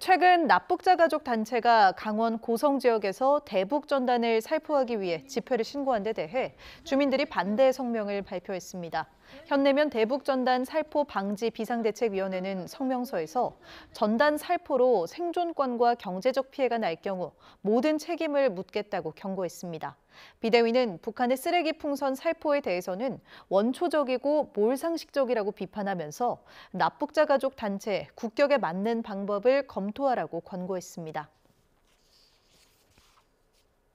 최근 납북자 가족 단체가 강원 고성 지역에서 대북 전단을 살포하기 위해 집회를 신고한 데 대해 주민들이 반대 성명을 발표했습니다. 현내면 대북 전단 살포 방지 비상대책위원회는 성명서에서 전단 살포로 생존권과 경제적 피해가 날 경우 모든 책임을 묻겠다고 경고했습니다. 비대위는 북한의 쓰레기 풍선 살포에 대해서는 원초적이고 몰상식적이라고 비판하면서 납북자 가족 단체 국격에 맞는 방법을 검토하라고 권고했습니다.